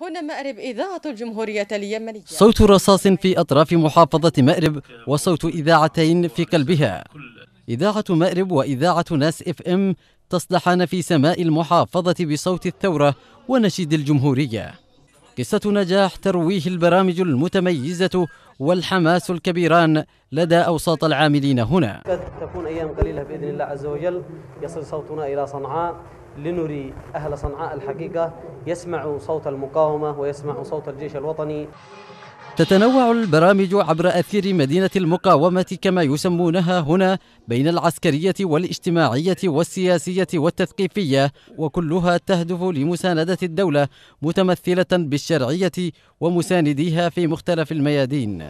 هنا مأرب إذاعة الجمهورية اليمنية صوت رصاص في أطراف محافظة مأرب وصوت إذاعتين في قلبها إذاعة مأرب وإذاعة ناس اف ام تصلحان في سماء المحافظة بصوت الثورة ونشيد الجمهورية قصة نجاح ترويه البرامج المتميزة والحماس الكبيران لدى أوساط العاملين هنا قد تكون أيام قليلة بإذن الله عز وجل يصل صوتنا إلى صنعاء لنري أهل صنعاء الحقيقة يسمعوا صوت المقاومة ويسمعوا صوت الجيش الوطني تتنوع البرامج عبر أثير مدينة المقاومة كما يسمونها هنا بين العسكرية والاجتماعية والسياسية والتثقيفية وكلها تهدف لمساندة الدولة متمثلة بالشرعية ومسانديها في مختلف الميادين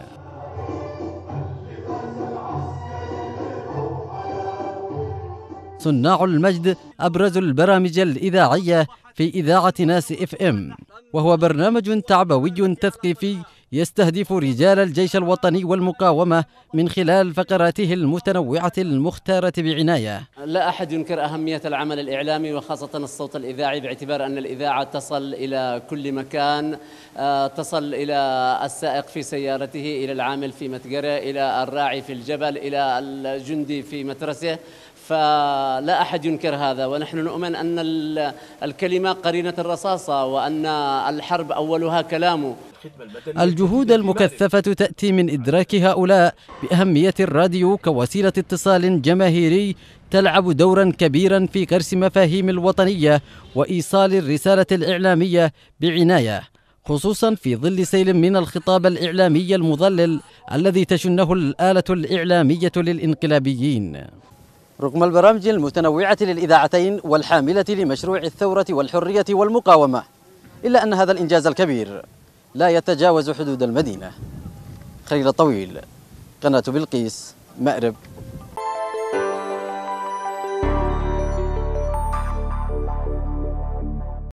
صناع المجد أبرز البرامج الإذاعية في إذاعة ناس اف ام وهو برنامج تعبوي تثقيفي يستهدف رجال الجيش الوطني والمقاومة من خلال فقراته المتنوعة المختارة بعناية لا أحد ينكر أهمية العمل الإعلامي وخاصة الصوت الإذاعي باعتبار أن الإذاعة تصل إلى كل مكان آه، تصل إلى السائق في سيارته إلى العامل في متجره إلى الراعي في الجبل إلى الجندي في مترسه فلا أحد ينكر هذا ونحن نؤمن أن الكلمة قرينة الرصاصة وأن الحرب أولها كلامه الجهود المكثفة تأتي من إدراك هؤلاء بأهمية الراديو كوسيلة اتصال جماهيري تلعب دورا كبيرا في كرس مفاهيم الوطنية وإيصال الرسالة الإعلامية بعناية خصوصا في ظل سيل من الخطاب الإعلامي المضلل الذي تشنه الآلة الإعلامية للإنقلابيين رغم البرامج المتنوعة للإذاعتين والحاملة لمشروع الثورة والحرية والمقاومة إلا أن هذا الإنجاز الكبير لا يتجاوز حدود المدينة خليل طويل قناة بلقيس مأرب